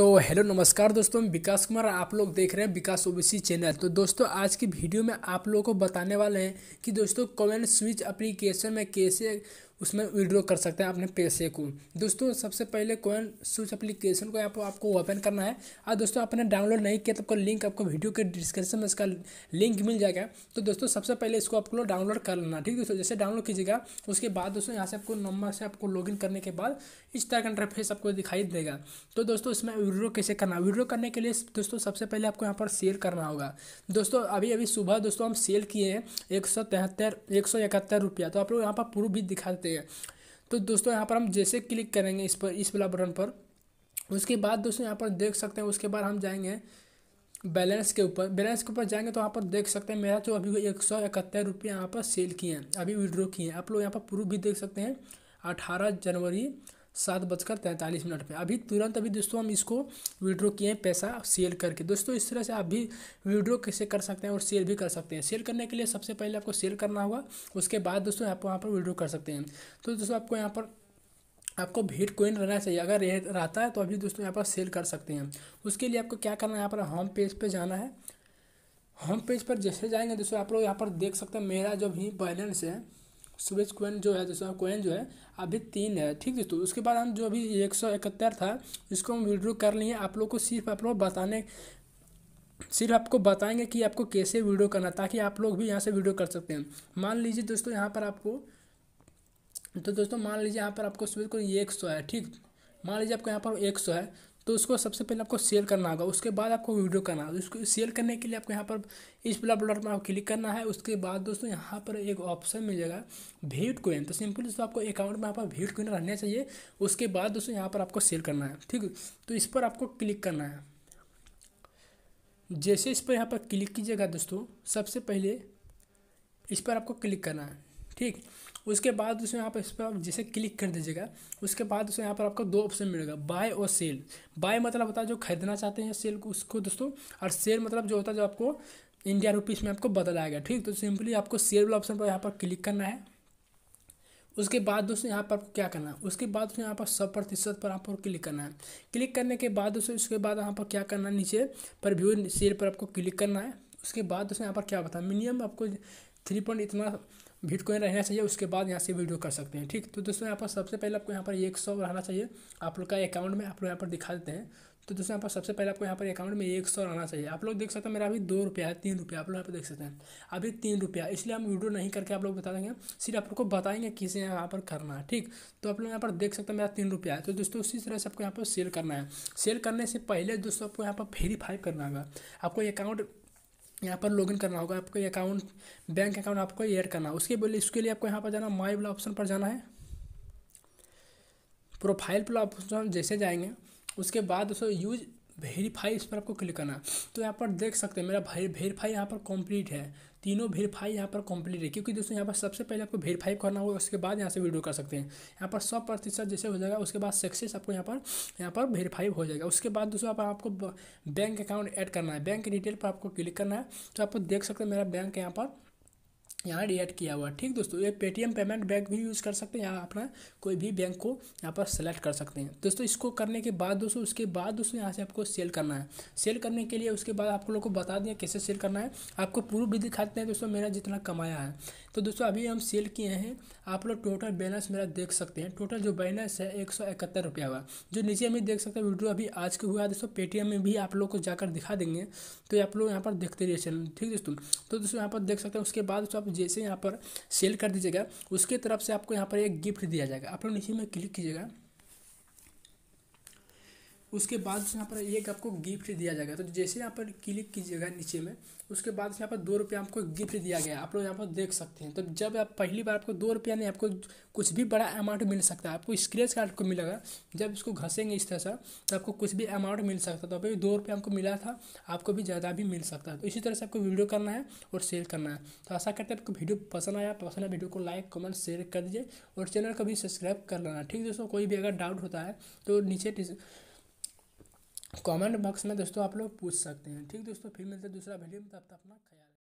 तो हेलो नमस्कार दोस्तों मैं विकास कुमार आप लोग देख रहे हैं विकास ओबीसी चैनल तो दोस्तों आज की वीडियो में आप लोगों को बताने वाले हैं कि दोस्तों कमेंट स्विच एप्लीकेशन में कैसे उसमें विड्रॉ कर सकते हैं अपने पैसे को दोस्तों सबसे पहले कॉइन स्विच एप्लीकेशन को आप, आपको ओपन करना है और दोस्तों आपने डाउनलोड नहीं किया तो आपको लिंक आपको वीडियो के डिस्क्रिप्शन में इसका लिंक मिल जाएगा तो दोस्तों सबसे पहले इसको आपको डाउनलोड कर लेना ठीक दोस्तों जैसे डाउनलोड कीजिएगा उसके बाद दोस्तों यहाँ से आपको नंबर से आपको लॉग करने के बाद इस तरह का इंटरफेस आपको दिखाई देगा तो दोस्तों इसमें विड्रो कैसे करना विड्रो करने के लिए दोस्तों सबसे पहले आपको यहाँ पर सेल करना होगा दोस्तों अभी अभी सुबह दोस्तों हम सेल किए हैं एक सौ तिहत्तर एक सौ इकहत्तर रुपया तो आप लोग यहाँ पर प्रूफ भी दिखाते सकते हैं तो दोस्तों यहाँ पर हम जैसे क्लिक करेंगे इस पर इस वाला बटन पर उसके बाद दोस्तों यहाँ पर देख सकते हैं उसके बाद हम जाएंगे बैलेंस के ऊपर बैलेंस के ऊपर जाएंगे तो यहाँ पर देख सकते हैं मेरा जो अभी एक सौ इकहत्तर रुपये यहाँ पर सेल किए हैं अभी विड्रॉ किए हैं आप लोग यहाँ पर प्रूफ भी देख सकते हैं अठारह जनवरी सात बजकर तैंतालीस मिनट पे अभी तुरंत अभी दोस्तों हम इसको विड्रॉ किए हैं पैसा सेल करके दोस्तों इस तरह से आप भी विड्रॉ कैसे कर सकते हैं और सेल भी कर सकते हैं सेल करने के लिए सबसे पहले आपको सेल करना होगा उसके बाद दोस्तों आप वहाँ पर विड्रॉ कर सकते हैं तो दोस्तों आपको यहाँ पर आपको भीट कोइन रहना चाहिए अगर रह, रहता है तो अभी दोस्तों यहाँ पर सेल कर सकते हैं उसके लिए आपको क्या करना है यहाँ पर होम पेज पर जाना है होम पेज पर जैसे जाएंगे दोस्तों आप लोग यहाँ पर देख सकते हैं मेरा जो भी बैलेंस है सुबेज कोइन जो है दोस्तों कोइन जो है अभी तीन है ठीक दोस्तों उसके बाद हम जो अभी एक सौ इकहत्तर था इसको हम विड्रो कर लिए आप लोग को सिर्फ आप लोग बताने सिर्फ आपको बताएंगे कि आपको कैसे वीडियो करना ताकि आप लोग भी यहाँ से वीडियो कर सकते हैं मान लीजिए दोस्तों यहाँ पर आपको तो दोस्तों मान लीजिए यहाँ पर आपको सुबेज को एक सौ है ठीक मान लीजिए आपको यहाँ पर एक सौ है तो उसको सबसे पहले आपको शेयर करना होगा उसके बाद आपको वीडियो करना होगा उसको शेयर करने के लिए आपको यहाँ पर इस ब्ला प्लॉट पर आपको क्लिक करना है उसके बाद दोस्तों यहाँ पर एक ऑप्शन मिल जाएगा भीट कोइन तो सिंपली दोस्तों आपको अकाउंट में यहाँ पर भीट कोइन रहना चाहिए उसके बाद दोस्तों यहाँ पर आपको शेयर करना है ठीक तो इस पर आपको क्लिक करना है जैसे इस पर यहाँ पर क्लिक कीजिएगा दोस्तों सबसे पहले इस पर आपको क्लिक करना है ठीक उसके बाद उसमें आप इस पर आप जैसे क्लिक कर दीजिएगा उसके बाद उसमें यहाँ पर आपको दो ऑप्शन मिलेगा बाय और सेल बाय मतलब होता है जो खरीदना चाहते हैं सेल को उसको दोस्तों और सेल मतलब जो होता है जो आपको इंडिया रुपीज़ में आपको बदल गया ठीक तो सिंपली आपको सेल वाला ऑप्शन पर यहाँ पर क्लिक करना है उसके बाद दोस्तों यहाँ पर आपको क्या करना है उसके बाद दोस्तों यहाँ पर सब प्रतिशत पर आपको क्लिक करना है क्लिक करने के बाद दोस्तों उसके बाद यहाँ पर क्या करना है नीचे पर व्यू सेल पर आपको क्लिक करना है उसके बाद दोस्तों यहाँ पर क्या बताया मिनिमम आपको थ्री पॉइंट इतना बिटकॉइन रहना चाहिए उसके बाद यहाँ से वीडियो कर सकते हैं ठीक तो दोस्तों यहाँ पर सबसे पहले आपको यहाँ पर एक सौ रहना चाहिए आप लोग का अकाउंट में आप लोग यहाँ पर दिखा देते हैं तो दोस्तों यहाँ पर सबसे पहले आपको यहाँ पर अकाउंट में एक सौ रहना चाहिए आप लोग देख सकते हैं मेरा अभी दो रुपया है तीन रुपया आप लोग यहाँ पर देख सकते हैं अभी तीन रुपया इसलिए हम वीडियो नहीं करके आप लोग बता देंगे सिर्फ आप लोग को बताएंगे किसे यहाँ पर करना है ठीक तो आप लोग यहाँ पर देख सकते हैं मेरा तीन रुपया है तो दोस्तों उसी तरह से आपको यहाँ पर सेल करना है सेल करने से पहले दोस्तों आपको यहाँ पर वेरीफाई करना होगा आपको अकाउंट यहाँ पर लॉगिन करना होगा आपको अकाउंट बैंक अकाउंट आपको ऐड करना उसके बोले इसके लिए आपको यहाँ पर जाना माई वाला ऑप्शन पर जाना है प्रोफाइल वाला ऑप्शन जैसे जाएंगे उसके बाद उसको यूज वेरीफाई इस पर आपको क्लिक करना है तो यहाँ पर देख सकते हैं मेरा वेरीफाई यहाँ पर कंप्लीट है तीनों वेरीफाई यहाँ पर कंप्लीट है क्योंकि दोस्तों यहाँ पर सबसे पहले आपको वेरीफाई करना होगा उसके बाद यहाँ से वीडियो कर सकते हैं यहाँ पर सौ प्रतिशत जैसे हो जाएगा उसके बाद सक्सेस आपको यहाँ पर यहाँ पर वेरीफाई हो जाएगा उसके बाद दोस्तों आप आपको बैंक अकाउंट ऐड करना है बैंक डिटेल पर आपको क्लिक करना है तो आपको देख सकते हैं मेरा बैंक यहाँ पर यहाँ एड किया हुआ ठीक दोस्तों ये पेटीएम पेमेंट बैंक भी यूज़ कर सकते हैं यहाँ अपना कोई भी बैंक को यहाँ पर सेलेक्ट कर सकते हैं दोस्तों इसको करने के बाद दोस्तों उसके बाद दोस्तों यहाँ से आपको सेल करना है सेल करने के लिए उसके बाद आप लोग को बता दिया कैसे सेल करना है आपको प्रूफ भी दिखाते हैं दोस्तों मेरा जितना कमाया है तो दोस्तों अभी हम सेल किए हैं आप लोग टोटल बैलेंस मेरा देख सकते हैं टोटल जो बैलेंस है एक सौ इकहत्तर रुपया हुआ जो नीचे हमें देख सकते हैं वीडियो अभी आज के हुआ है दोस्तों पेटीएम में भी आप लोग को जाकर दिखा देंगे तो आप लोग यहाँ पर देखते रहिए चैनल ठीक दोस्तों तो दोस्तों यहाँ पर देख सकते हैं उसके बाद आप जैसे यहाँ पर सेल कर दीजिएगा उसके तरफ से आपको यहाँ पर एक गिफ्ट दिया जाएगा आप लोग नीचे में क्लिक कीजिएगा उसके बाद यहाँ पर एक आपको गिफ्ट दिया जाएगा तो जैसे यहाँ पर क्लिक कीजिएगा नीचे में उसके बाद यहाँ पर दो रुपया आपको गिफ्ट दिया गया आप लोग यहाँ पर देख सकते हैं तो जब आप पहली बार आपको दो रुपया नहीं आपको कुछ भी बड़ा अमाउंट मिल सकता है आपको स्क्रेच कार्ड को मिलेगा जब इसको घसेंगे इस तरह से तो आपको कुछ भी अमाउंट मिल सकता है तो अभी दो रुपया आपको मिला था आपको भी ज़्यादा भी मिल सकता है तो इसी तरह से आपको वीडियो करना है और शेयर करना है तो आशा करते हैं आपको वीडियो पसंद आया तो पसंद आया वीडियो को लाइक कमेंट शेयर कर दीजिए और चैनल को भी सब्सक्राइब कर लेना ठीक दोस्तों कोई भी अगर डाउट होता है तो नीचे कमेंट बॉक्स में दोस्तों आप लोग पूछ सकते हैं ठीक दोस्तों फिर मिलते हैं दूसरा वीडियो में तब तक अपना ख्याल